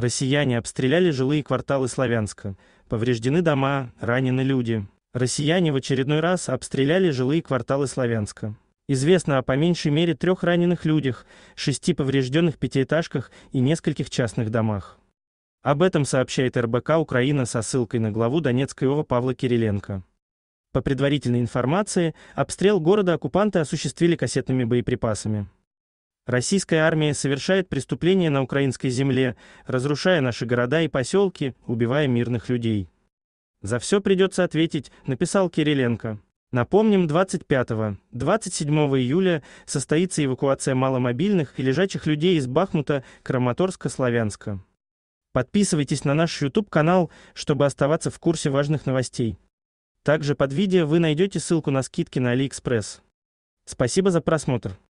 Россияне обстреляли жилые кварталы Славянска. Повреждены дома, ранены люди. Россияне в очередной раз обстреляли жилые кварталы Славянска. Известно о по меньшей мере трех раненых людях, шести поврежденных пятиэтажках и нескольких частных домах. Об этом сообщает РБК Украина со ссылкой на главу Донецкой ОВА Павла Кириленко. По предварительной информации, обстрел города оккупанты осуществили кассетными боеприпасами. Российская армия совершает преступления на украинской земле, разрушая наши города и поселки, убивая мирных людей. За все придется ответить, написал Кириленко. Напомним, 25-27 июля состоится эвакуация маломобильных и лежачих людей из Бахмута, Краматорска, Славянска. Подписывайтесь на наш YouTube-канал, чтобы оставаться в курсе важных новостей. Также под видео вы найдете ссылку на скидки на AliExpress. Спасибо за просмотр.